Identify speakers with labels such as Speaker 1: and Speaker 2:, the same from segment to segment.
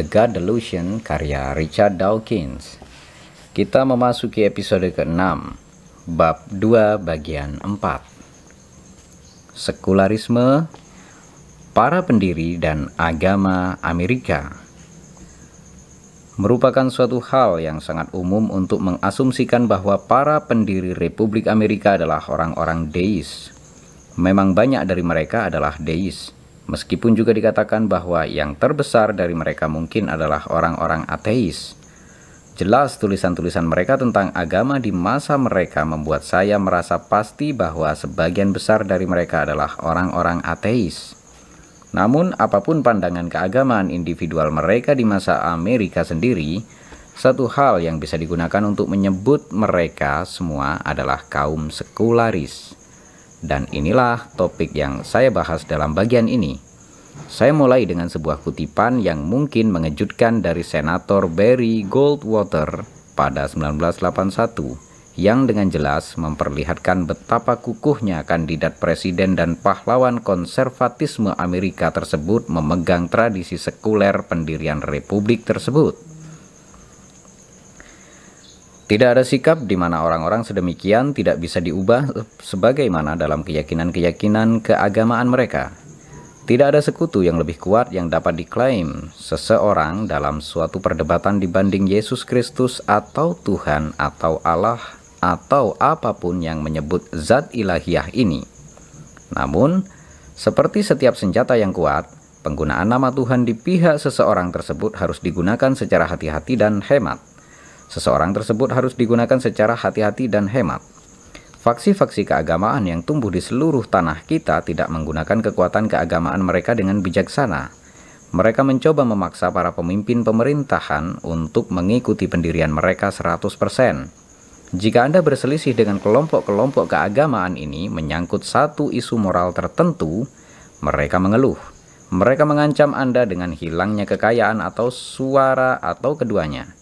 Speaker 1: The God Delusion karya Richard Dawkins. Kita memasuki episode ke-6, bab 2 bagian 4. Sekularisme, para pendiri dan agama Amerika merupakan suatu hal yang sangat umum untuk mengasumsikan bahwa para pendiri Republik Amerika adalah orang-orang deis. Memang banyak dari mereka adalah deis, Meskipun juga dikatakan bahwa yang terbesar dari mereka mungkin adalah orang-orang ateis. Jelas tulisan-tulisan mereka tentang agama di masa mereka membuat saya merasa pasti bahwa sebagian besar dari mereka adalah orang-orang ateis. Namun apapun pandangan keagamaan individual mereka di masa Amerika sendiri, satu hal yang bisa digunakan untuk menyebut mereka semua adalah kaum sekularis. Dan inilah topik yang saya bahas dalam bagian ini. Saya mulai dengan sebuah kutipan yang mungkin mengejutkan dari Senator Barry Goldwater pada 1981 yang dengan jelas memperlihatkan betapa kukuhnya kandidat presiden dan pahlawan konservatisme Amerika tersebut memegang tradisi sekuler pendirian republik tersebut. Tidak ada sikap di mana orang-orang sedemikian tidak bisa diubah sebagaimana dalam keyakinan-keyakinan keagamaan mereka. Tidak ada sekutu yang lebih kuat yang dapat diklaim seseorang dalam suatu perdebatan dibanding Yesus Kristus atau Tuhan atau Allah atau apapun yang menyebut zat ilahiyah ini. Namun, seperti setiap senjata yang kuat, penggunaan nama Tuhan di pihak seseorang tersebut harus digunakan secara hati-hati dan hemat. Seseorang tersebut harus digunakan secara hati-hati dan hemat. Faksi-faksi keagamaan yang tumbuh di seluruh tanah kita tidak menggunakan kekuatan keagamaan mereka dengan bijaksana. Mereka mencoba memaksa para pemimpin pemerintahan untuk mengikuti pendirian mereka 100%. Jika Anda berselisih dengan kelompok-kelompok keagamaan ini menyangkut satu isu moral tertentu, mereka mengeluh. Mereka mengancam Anda dengan hilangnya kekayaan atau suara atau keduanya.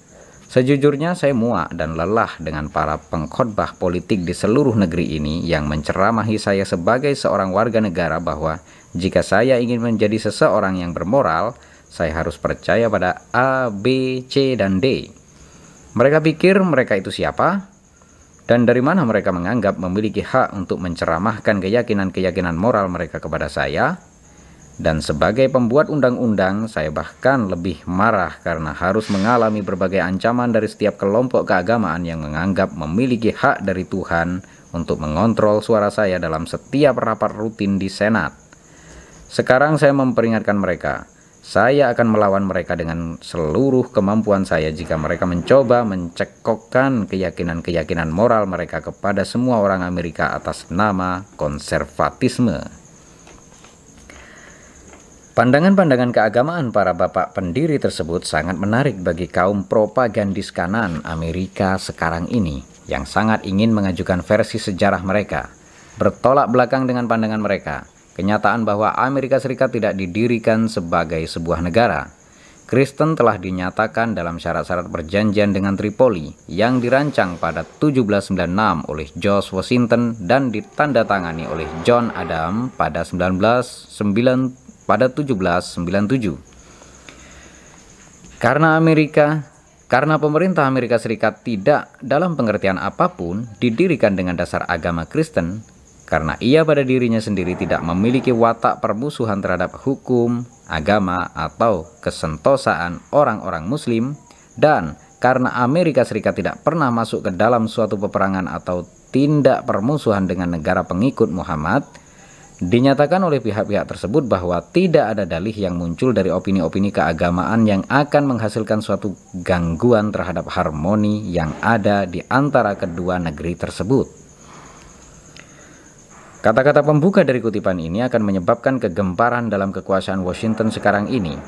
Speaker 1: Sejujurnya saya muak dan lelah dengan para pengkhotbah politik di seluruh negeri ini yang menceramahi saya sebagai seorang warga negara bahwa jika saya ingin menjadi seseorang yang bermoral, saya harus percaya pada A, B, C, dan D. Mereka pikir mereka itu siapa? Dan dari mana mereka menganggap memiliki hak untuk menceramahkan keyakinan-keyakinan moral mereka kepada saya? Dan sebagai pembuat undang-undang, saya bahkan lebih marah karena harus mengalami berbagai ancaman dari setiap kelompok keagamaan yang menganggap memiliki hak dari Tuhan untuk mengontrol suara saya dalam setiap rapat rutin di Senat. Sekarang saya memperingatkan mereka, saya akan melawan mereka dengan seluruh kemampuan saya jika mereka mencoba mencekokkan keyakinan-keyakinan moral mereka kepada semua orang Amerika atas nama konservatisme. Pandangan-pandangan keagamaan para bapak pendiri tersebut sangat menarik bagi kaum propagandis kanan Amerika sekarang ini yang sangat ingin mengajukan versi sejarah mereka. Bertolak belakang dengan pandangan mereka, kenyataan bahwa Amerika Serikat tidak didirikan sebagai sebuah negara. Kristen telah dinyatakan dalam syarat-syarat perjanjian dengan Tripoli yang dirancang pada 1796 oleh George Washington dan ditandatangani oleh John Adam pada 1990 pada 1797. Karena Amerika, karena pemerintah Amerika Serikat tidak dalam pengertian apapun didirikan dengan dasar agama Kristen, karena ia pada dirinya sendiri tidak memiliki watak permusuhan terhadap hukum, agama, atau kesentosaan orang-orang muslim, dan karena Amerika Serikat tidak pernah masuk ke dalam suatu peperangan atau tindak permusuhan dengan negara pengikut Muhammad, Dinyatakan oleh pihak-pihak tersebut bahwa tidak ada dalih yang muncul dari opini-opini keagamaan yang akan menghasilkan suatu gangguan terhadap harmoni yang ada di antara kedua negeri tersebut. Kata-kata pembuka dari kutipan ini akan menyebabkan kegemparan dalam kekuasaan Washington sekarang ini.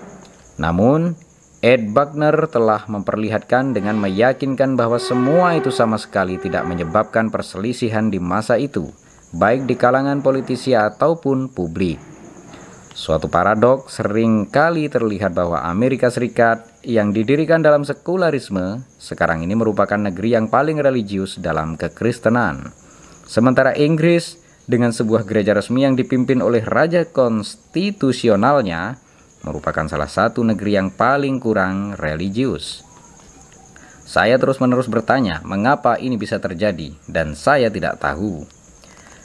Speaker 1: Namun, Ed Buckner telah memperlihatkan dengan meyakinkan bahwa semua itu sama sekali tidak menyebabkan perselisihan di masa itu baik di kalangan politisi ataupun publik. Suatu paradoks sering kali terlihat bahwa Amerika Serikat yang didirikan dalam sekularisme sekarang ini merupakan negeri yang paling religius dalam kekristenan. Sementara Inggris dengan sebuah gereja resmi yang dipimpin oleh raja konstitusionalnya merupakan salah satu negeri yang paling kurang religius. Saya terus-menerus bertanya, mengapa ini bisa terjadi dan saya tidak tahu.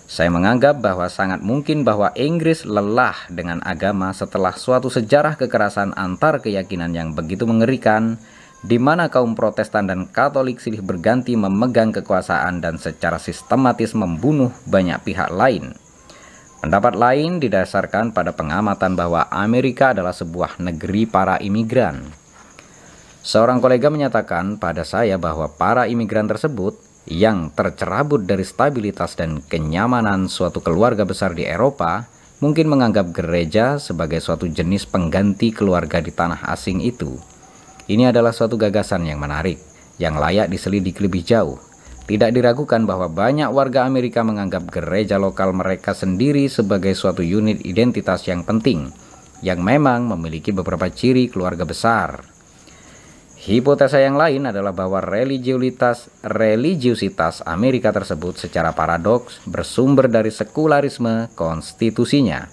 Speaker 1: Saya menganggap bahwa sangat mungkin bahwa Inggris lelah dengan agama setelah suatu sejarah kekerasan antar keyakinan yang begitu mengerikan, di mana kaum Protestan dan Katolik silih berganti memegang kekuasaan dan secara sistematis membunuh banyak pihak lain. Pendapat lain didasarkan pada pengamatan bahwa Amerika adalah sebuah negeri para imigran. Seorang kolega menyatakan pada saya bahwa para imigran tersebut yang tercerabut dari stabilitas dan kenyamanan suatu keluarga besar di Eropa mungkin menganggap gereja sebagai suatu jenis pengganti keluarga di tanah asing itu. Ini adalah suatu gagasan yang menarik, yang layak diselidiki lebih jauh. Tidak diragukan bahwa banyak warga Amerika menganggap gereja lokal mereka sendiri sebagai suatu unit identitas yang penting, yang memang memiliki beberapa ciri keluarga besar. Hipotesa yang lain adalah bahwa religiositas religiusitas Amerika tersebut secara paradoks bersumber dari sekularisme konstitusinya.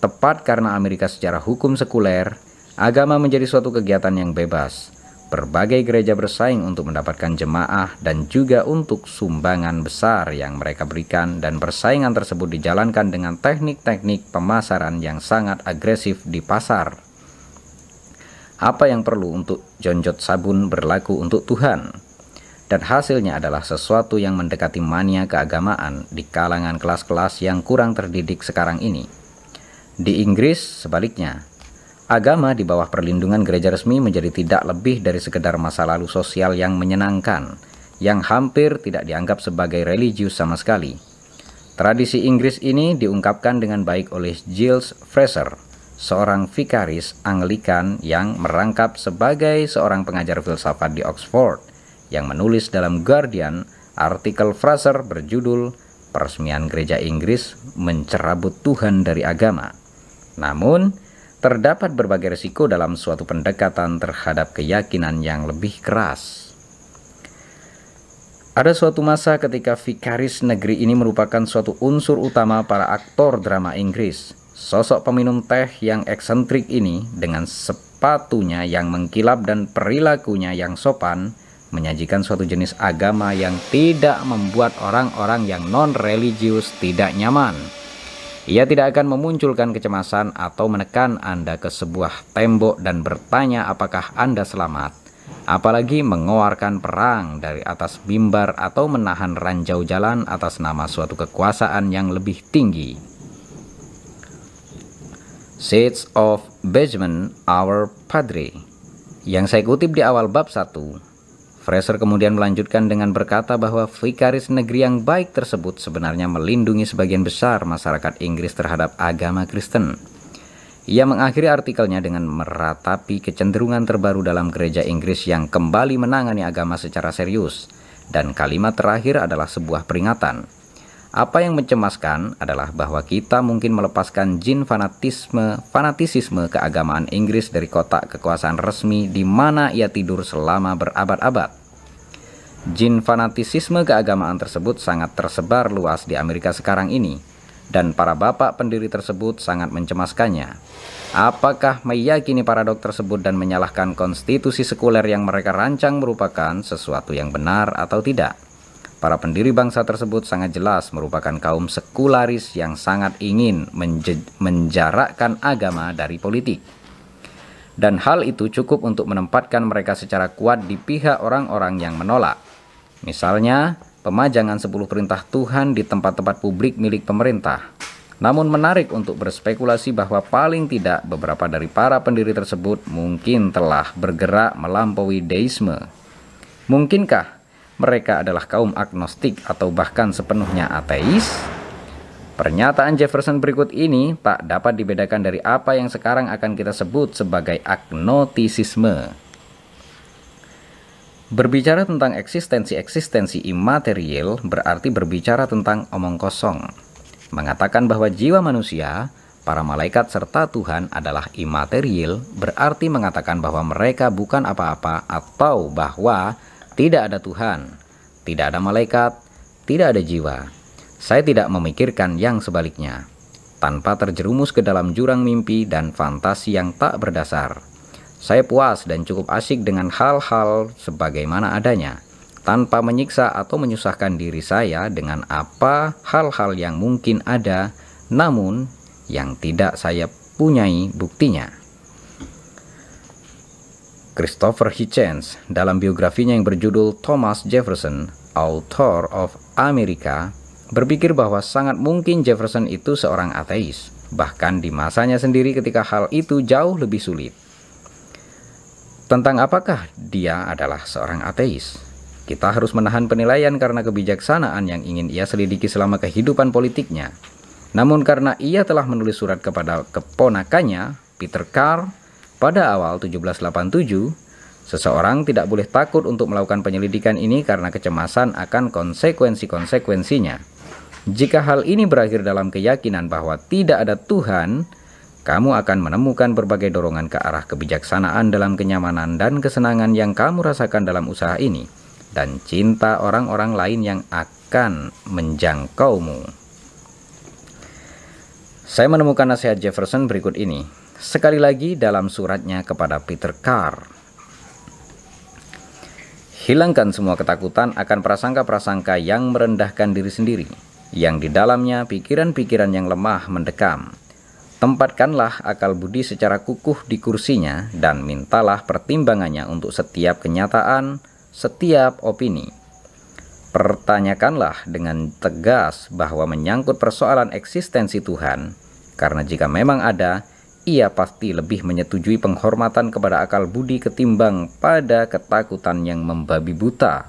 Speaker 1: Tepat karena Amerika secara hukum sekuler, agama menjadi suatu kegiatan yang bebas. Berbagai gereja bersaing untuk mendapatkan jemaah dan juga untuk sumbangan besar yang mereka berikan dan persaingan tersebut dijalankan dengan teknik-teknik pemasaran yang sangat agresif di pasar apa yang perlu untuk jonjot sabun berlaku untuk Tuhan. Dan hasilnya adalah sesuatu yang mendekati mania keagamaan di kalangan kelas-kelas yang kurang terdidik sekarang ini. Di Inggris, sebaliknya, agama di bawah perlindungan gereja resmi menjadi tidak lebih dari sekedar masa lalu sosial yang menyenangkan, yang hampir tidak dianggap sebagai religius sama sekali. Tradisi Inggris ini diungkapkan dengan baik oleh Giles Fraser, seorang vikaris Anglikan yang merangkap sebagai seorang pengajar filsafat di Oxford yang menulis dalam Guardian artikel Fraser berjudul Peresmian Gereja Inggris Mencerabut Tuhan dari Agama. Namun, terdapat berbagai risiko dalam suatu pendekatan terhadap keyakinan yang lebih keras. Ada suatu masa ketika vikaris negeri ini merupakan suatu unsur utama para aktor drama Inggris – Sosok peminum teh yang eksentrik ini dengan sepatunya yang mengkilap dan perilakunya yang sopan menyajikan suatu jenis agama yang tidak membuat orang-orang yang non-religius tidak nyaman. Ia tidak akan memunculkan kecemasan atau menekan Anda ke sebuah tembok dan bertanya apakah Anda selamat, apalagi mengeluarkan perang dari atas bimbar atau menahan ranjau jalan atas nama suatu kekuasaan yang lebih tinggi. Shades of Benjamin, Our Padre, yang saya kutip di awal bab 1. Fraser kemudian melanjutkan dengan berkata bahwa vikaris negeri yang baik tersebut sebenarnya melindungi sebagian besar masyarakat Inggris terhadap agama Kristen. Ia mengakhiri artikelnya dengan meratapi kecenderungan terbaru dalam gereja Inggris yang kembali menangani agama secara serius, dan kalimat terakhir adalah sebuah peringatan apa yang mencemaskan adalah bahwa kita mungkin melepaskan jin fanatisme, fanatisisme keagamaan Inggris dari kotak kekuasaan resmi di mana ia tidur selama berabad-abad. Jin fanatisisme keagamaan tersebut sangat tersebar luas di Amerika sekarang ini, dan para bapak pendiri tersebut sangat mencemaskannya. Apakah meyakini paradok tersebut dan menyalahkan konstitusi sekuler yang mereka rancang merupakan sesuatu yang benar atau tidak? Para pendiri bangsa tersebut sangat jelas merupakan kaum sekularis yang sangat ingin menjarakkan agama dari politik. Dan hal itu cukup untuk menempatkan mereka secara kuat di pihak orang-orang yang menolak. Misalnya, pemajangan 10 perintah Tuhan di tempat-tempat publik milik pemerintah. Namun menarik untuk berspekulasi bahwa paling tidak beberapa dari para pendiri tersebut mungkin telah bergerak melampaui deisme. Mungkinkah mereka adalah kaum agnostik atau bahkan sepenuhnya ateis? Pernyataan Jefferson berikut ini tak dapat dibedakan dari apa yang sekarang akan kita sebut sebagai agnotisisme. Berbicara tentang eksistensi-eksistensi imaterial berarti berbicara tentang omong kosong. Mengatakan bahwa jiwa manusia, para malaikat serta Tuhan adalah imaterial berarti mengatakan bahwa mereka bukan apa-apa atau bahwa tidak ada Tuhan, tidak ada malaikat, tidak ada jiwa. Saya tidak memikirkan yang sebaliknya, tanpa terjerumus ke dalam jurang mimpi dan fantasi yang tak berdasar. Saya puas dan cukup asik dengan hal-hal sebagaimana adanya, tanpa menyiksa atau menyusahkan diri saya dengan apa hal-hal yang mungkin ada, namun yang tidak saya punyai buktinya. Christopher Hitchens dalam biografinya yang berjudul Thomas Jefferson, Author of America, berpikir bahwa sangat mungkin Jefferson itu seorang ateis, bahkan di masanya sendiri ketika hal itu jauh lebih sulit. Tentang apakah dia adalah seorang ateis? Kita harus menahan penilaian karena kebijaksanaan yang ingin ia selidiki selama kehidupan politiknya. Namun karena ia telah menulis surat kepada keponakannya, Peter Carr, pada awal 1787, seseorang tidak boleh takut untuk melakukan penyelidikan ini karena kecemasan akan konsekuensi-konsekuensinya. Jika hal ini berakhir dalam keyakinan bahwa tidak ada Tuhan, kamu akan menemukan berbagai dorongan ke arah kebijaksanaan dalam kenyamanan dan kesenangan yang kamu rasakan dalam usaha ini, dan cinta orang-orang lain yang akan menjangkaumu. Saya menemukan nasihat Jefferson berikut ini sekali lagi dalam suratnya kepada Peter Carr. Hilangkan semua ketakutan akan prasangka-prasangka yang merendahkan diri sendiri, yang di dalamnya pikiran-pikiran yang lemah mendekam. Tempatkanlah akal budi secara kukuh di kursinya dan mintalah pertimbangannya untuk setiap kenyataan, setiap opini. Pertanyakanlah dengan tegas bahwa menyangkut persoalan eksistensi Tuhan, karena jika memang ada, ia pasti lebih menyetujui penghormatan kepada akal budi ketimbang pada ketakutan yang membabi buta.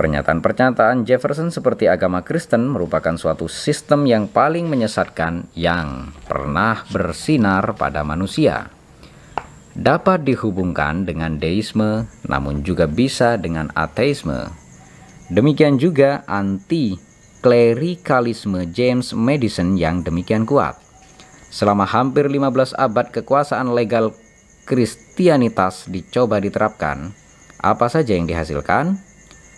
Speaker 1: Pernyataan-pernyataan Jefferson seperti agama Kristen merupakan suatu sistem yang paling menyesatkan yang pernah bersinar pada manusia. Dapat dihubungkan dengan deisme, namun juga bisa dengan ateisme. Demikian juga anti-klerikalisme James Madison yang demikian kuat. Selama hampir 15 abad kekuasaan legal Kristianitas dicoba diterapkan, apa saja yang dihasilkan?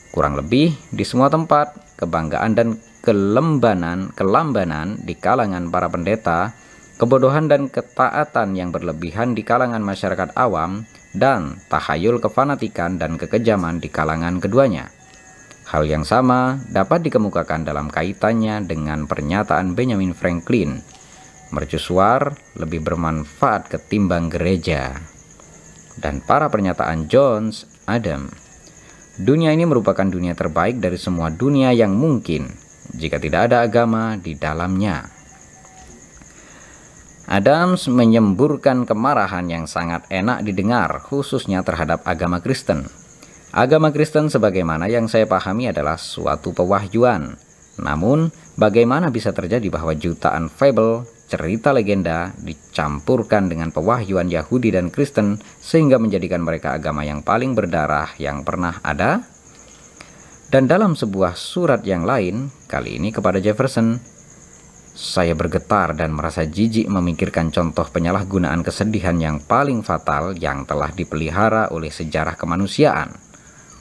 Speaker 1: Kurang lebih di semua tempat, kebanggaan dan kelembanan, kelambanan di kalangan para pendeta, kebodohan dan ketaatan yang berlebihan di kalangan masyarakat awam, dan tahayul kefanatikan dan kekejaman di kalangan keduanya. Hal yang sama dapat dikemukakan dalam kaitannya dengan pernyataan Benjamin Franklin mercusuar lebih bermanfaat ketimbang gereja. Dan para pernyataan Jones, Adam, dunia ini merupakan dunia terbaik dari semua dunia yang mungkin jika tidak ada agama di dalamnya. Adams menyemburkan kemarahan yang sangat enak didengar, khususnya terhadap agama Kristen. Agama Kristen sebagaimana yang saya pahami adalah suatu pewahyuan. Namun, bagaimana bisa terjadi bahwa jutaan fable cerita legenda dicampurkan dengan pewahyuan Yahudi dan Kristen sehingga menjadikan mereka agama yang paling berdarah yang pernah ada. Dan dalam sebuah surat yang lain, kali ini kepada Jefferson, saya bergetar dan merasa jijik memikirkan contoh penyalahgunaan kesedihan yang paling fatal yang telah dipelihara oleh sejarah kemanusiaan.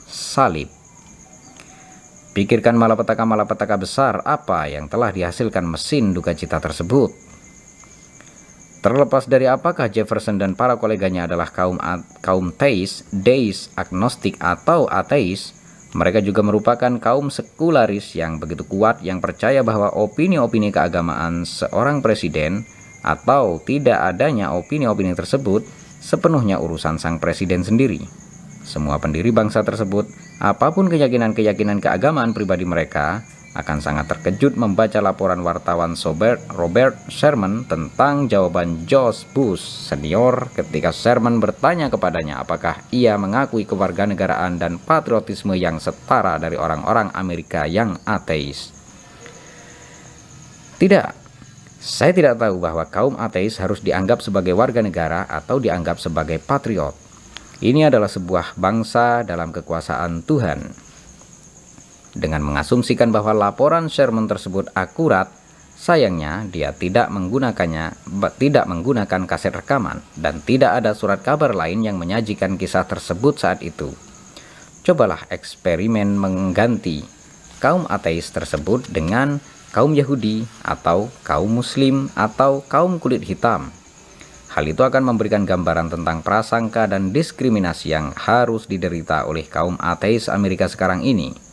Speaker 1: Salib. Pikirkan malapetaka-malapetaka besar apa yang telah dihasilkan mesin duka cita tersebut. Terlepas dari apakah Jefferson dan para koleganya adalah kaum kaum teis, deis, agnostik atau ateis, mereka juga merupakan kaum sekularis yang begitu kuat yang percaya bahwa opini-opini keagamaan seorang presiden atau tidak adanya opini-opini tersebut sepenuhnya urusan sang presiden sendiri. Semua pendiri bangsa tersebut, apapun keyakinan-keyakinan keagamaan pribadi mereka, akan sangat terkejut membaca laporan wartawan Sobert Robert Sherman tentang jawaban George Bush senior ketika Sherman bertanya kepadanya apakah ia mengakui kewarganegaraan dan patriotisme yang setara dari orang-orang Amerika yang ateis. Tidak, saya tidak tahu bahwa kaum ateis harus dianggap sebagai warga negara atau dianggap sebagai patriot. Ini adalah sebuah bangsa dalam kekuasaan Tuhan. Dengan mengasumsikan bahwa laporan Sherman tersebut akurat, sayangnya dia tidak menggunakannya, tidak menggunakan kaset rekaman dan tidak ada surat kabar lain yang menyajikan kisah tersebut saat itu. Cobalah eksperimen mengganti kaum ateis tersebut dengan kaum Yahudi atau kaum muslim atau kaum kulit hitam. Hal itu akan memberikan gambaran tentang prasangka dan diskriminasi yang harus diderita oleh kaum ateis Amerika sekarang ini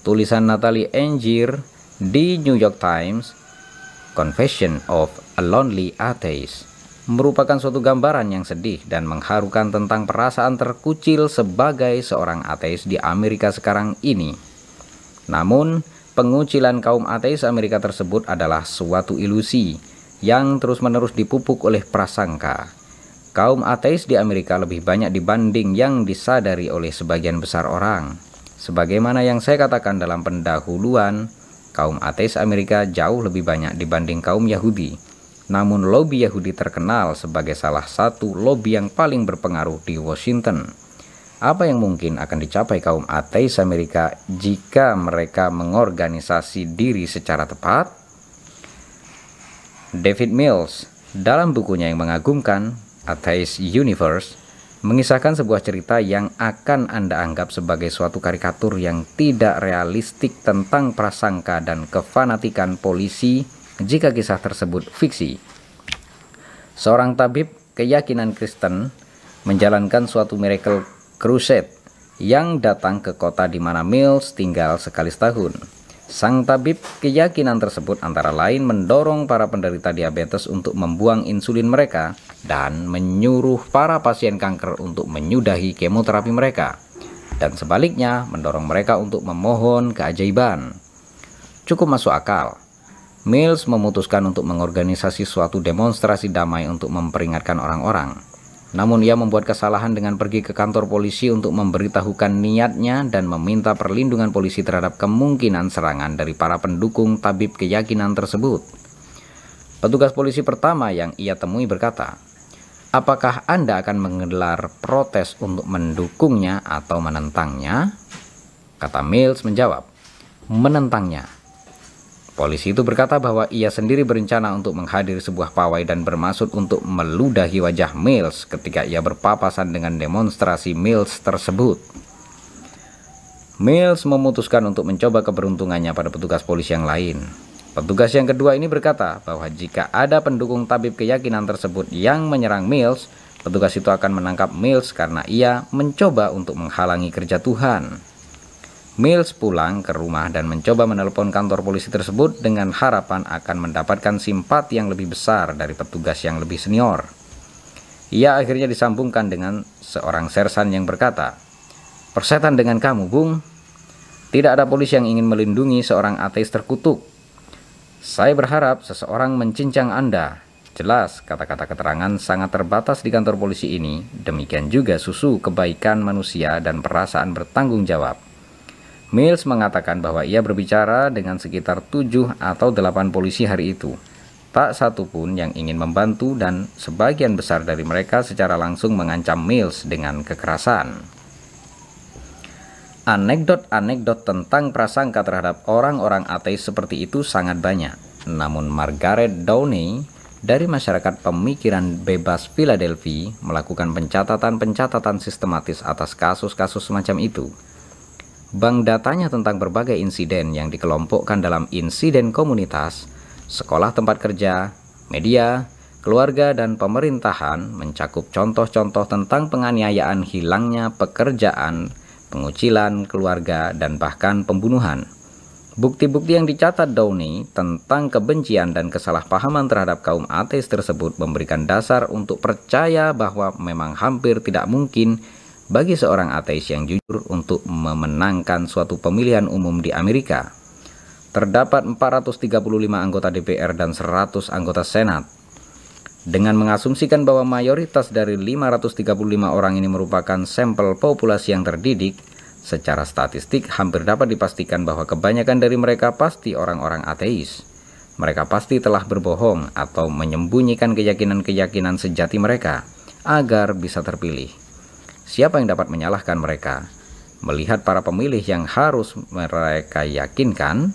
Speaker 1: tulisan Natalie Engier di New York Times, Confession of a Lonely Atheist merupakan suatu gambaran yang sedih dan mengharukan tentang perasaan terkucil sebagai seorang ateis di Amerika sekarang ini. Namun, pengucilan kaum ateis Amerika tersebut adalah suatu ilusi yang terus-menerus dipupuk oleh prasangka. Kaum ateis di Amerika lebih banyak dibanding yang disadari oleh sebagian besar orang. Sebagaimana yang saya katakan dalam pendahuluan, kaum ateis Amerika jauh lebih banyak dibanding kaum Yahudi. Namun lobi Yahudi terkenal sebagai salah satu lobi yang paling berpengaruh di Washington. Apa yang mungkin akan dicapai kaum ateis Amerika jika mereka mengorganisasi diri secara tepat? David Mills dalam bukunya yang mengagumkan, Ateis Universe, mengisahkan sebuah cerita yang akan Anda anggap sebagai suatu karikatur yang tidak realistik tentang prasangka dan kefanatikan polisi jika kisah tersebut fiksi. Seorang tabib keyakinan Kristen menjalankan suatu miracle crusade yang datang ke kota di mana Mills tinggal sekali setahun. Sang tabib keyakinan tersebut antara lain mendorong para penderita diabetes untuk membuang insulin mereka dan menyuruh para pasien kanker untuk menyudahi kemoterapi mereka dan sebaliknya mendorong mereka untuk memohon keajaiban. Cukup masuk akal. Mills memutuskan untuk mengorganisasi suatu demonstrasi damai untuk memperingatkan orang-orang. Namun ia membuat kesalahan dengan pergi ke kantor polisi untuk memberitahukan niatnya dan meminta perlindungan polisi terhadap kemungkinan serangan dari para pendukung tabib keyakinan tersebut. Petugas polisi pertama yang ia temui berkata, Apakah Anda akan menggelar protes untuk mendukungnya atau menentangnya? Kata Mills menjawab, menentangnya. Polisi itu berkata bahwa ia sendiri berencana untuk menghadiri sebuah pawai dan bermaksud untuk meludahi wajah Mills ketika ia berpapasan dengan demonstrasi Mills tersebut. Mills memutuskan untuk mencoba keberuntungannya pada petugas polisi yang lain. Petugas yang kedua ini berkata bahwa jika ada pendukung tabib keyakinan tersebut yang menyerang Mills, petugas itu akan menangkap Mills karena ia mencoba untuk menghalangi kerja Tuhan. Mills pulang ke rumah dan mencoba menelpon kantor polisi tersebut dengan harapan akan mendapatkan simpati yang lebih besar dari petugas yang lebih senior. Ia akhirnya disambungkan dengan seorang sersan yang berkata, "Persetan dengan kamu, Bung. Tidak ada polisi yang ingin melindungi seorang ateis terkutuk saya berharap seseorang mencincang Anda. Jelas, kata-kata keterangan sangat terbatas di kantor polisi ini. Demikian juga susu kebaikan manusia dan perasaan bertanggung jawab. Mills mengatakan bahwa ia berbicara dengan sekitar 7 atau 8 polisi hari itu. Tak satu pun yang ingin membantu dan sebagian besar dari mereka secara langsung mengancam Mills dengan kekerasan. Anekdot-anekdot tentang prasangka terhadap orang-orang ateis seperti itu sangat banyak. Namun Margaret Downey dari masyarakat pemikiran bebas Philadelphia melakukan pencatatan-pencatatan sistematis atas kasus-kasus semacam itu. Bank datanya tentang berbagai insiden yang dikelompokkan dalam insiden komunitas, sekolah tempat kerja, media, keluarga, dan pemerintahan mencakup contoh-contoh tentang penganiayaan hilangnya pekerjaan pengucilan keluarga, dan bahkan pembunuhan. Bukti-bukti yang dicatat Downey tentang kebencian dan kesalahpahaman terhadap kaum ateis tersebut memberikan dasar untuk percaya bahwa memang hampir tidak mungkin bagi seorang ateis yang jujur untuk memenangkan suatu pemilihan umum di Amerika. Terdapat 435 anggota DPR dan 100 anggota Senat dengan mengasumsikan bahwa mayoritas dari 535 orang ini merupakan sampel populasi yang terdidik, secara statistik hampir dapat dipastikan bahwa kebanyakan dari mereka pasti orang-orang ateis. Mereka pasti telah berbohong atau menyembunyikan keyakinan-keyakinan sejati mereka agar bisa terpilih. Siapa yang dapat menyalahkan mereka? Melihat para pemilih yang harus mereka yakinkan,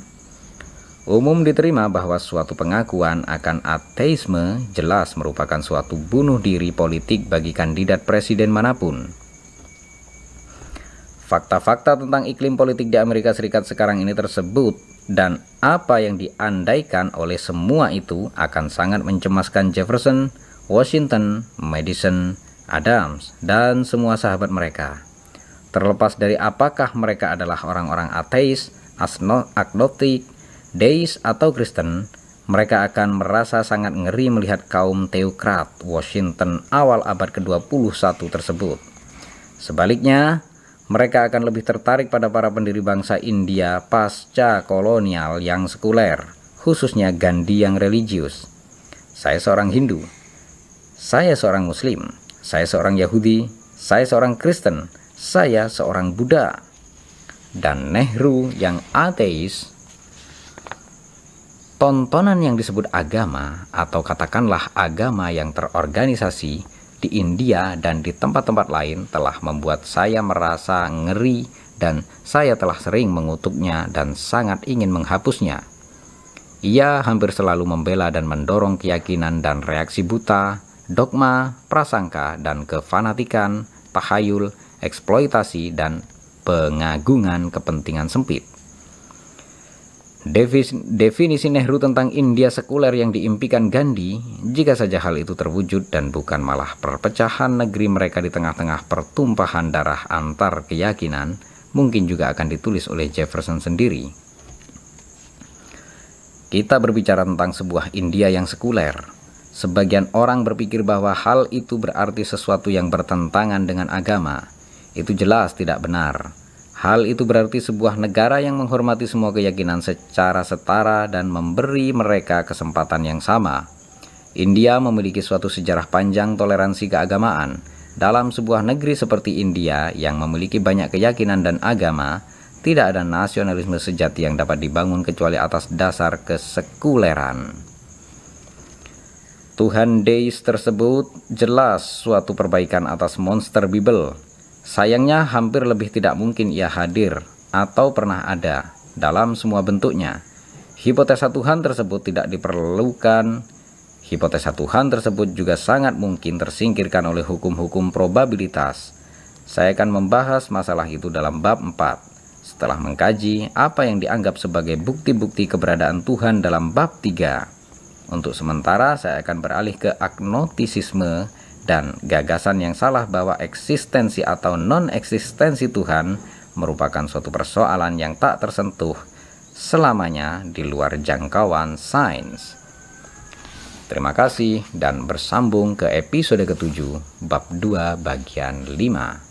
Speaker 1: Umum diterima bahwa suatu pengakuan akan ateisme jelas merupakan suatu bunuh diri politik bagi kandidat presiden manapun. Fakta-fakta tentang iklim politik di Amerika Serikat sekarang ini tersebut dan apa yang diandaikan oleh semua itu akan sangat mencemaskan Jefferson, Washington, Madison, Adams, dan semua sahabat mereka. Terlepas dari apakah mereka adalah orang-orang ateis, agnostik, Deis atau Kristen, mereka akan merasa sangat ngeri melihat kaum teokrat Washington awal abad ke-21 tersebut. Sebaliknya, mereka akan lebih tertarik pada para pendiri bangsa India pasca kolonial yang sekuler, khususnya Gandhi yang religius. Saya seorang Hindu, saya seorang Muslim, saya seorang Yahudi, saya seorang Kristen, saya seorang Buddha. Dan Nehru yang ateis Tontonan yang disebut agama, atau katakanlah agama yang terorganisasi di India dan di tempat-tempat lain, telah membuat saya merasa ngeri, dan saya telah sering mengutuknya dan sangat ingin menghapusnya. Ia hampir selalu membela dan mendorong keyakinan dan reaksi buta, dogma, prasangka, dan kefanatikan, tahayul, eksploitasi, dan pengagungan kepentingan sempit definisi Nehru tentang India sekuler yang diimpikan Gandhi, jika saja hal itu terwujud dan bukan malah perpecahan negeri mereka di tengah-tengah pertumpahan darah antar keyakinan, mungkin juga akan ditulis oleh Jefferson sendiri. Kita berbicara tentang sebuah India yang sekuler. Sebagian orang berpikir bahwa hal itu berarti sesuatu yang bertentangan dengan agama. Itu jelas tidak benar Hal itu berarti sebuah negara yang menghormati semua keyakinan secara setara dan memberi mereka kesempatan yang sama. India memiliki suatu sejarah panjang toleransi keagamaan. Dalam sebuah negeri seperti India yang memiliki banyak keyakinan dan agama, tidak ada nasionalisme sejati yang dapat dibangun kecuali atas dasar kesekuleran. Tuhan Deis tersebut jelas suatu perbaikan atas monster Bible Sayangnya hampir lebih tidak mungkin ia hadir atau pernah ada dalam semua bentuknya. Hipotesa Tuhan tersebut tidak diperlukan. Hipotesa Tuhan tersebut juga sangat mungkin tersingkirkan oleh hukum-hukum probabilitas. Saya akan membahas masalah itu dalam bab 4 setelah mengkaji apa yang dianggap sebagai bukti-bukti keberadaan Tuhan dalam bab 3. Untuk sementara saya akan beralih ke agnotisisme dan gagasan yang salah bahwa eksistensi atau non-eksistensi Tuhan merupakan suatu persoalan yang tak tersentuh selamanya di luar jangkauan sains. Terima kasih dan bersambung ke episode ketujuh bab 2 bagian 5.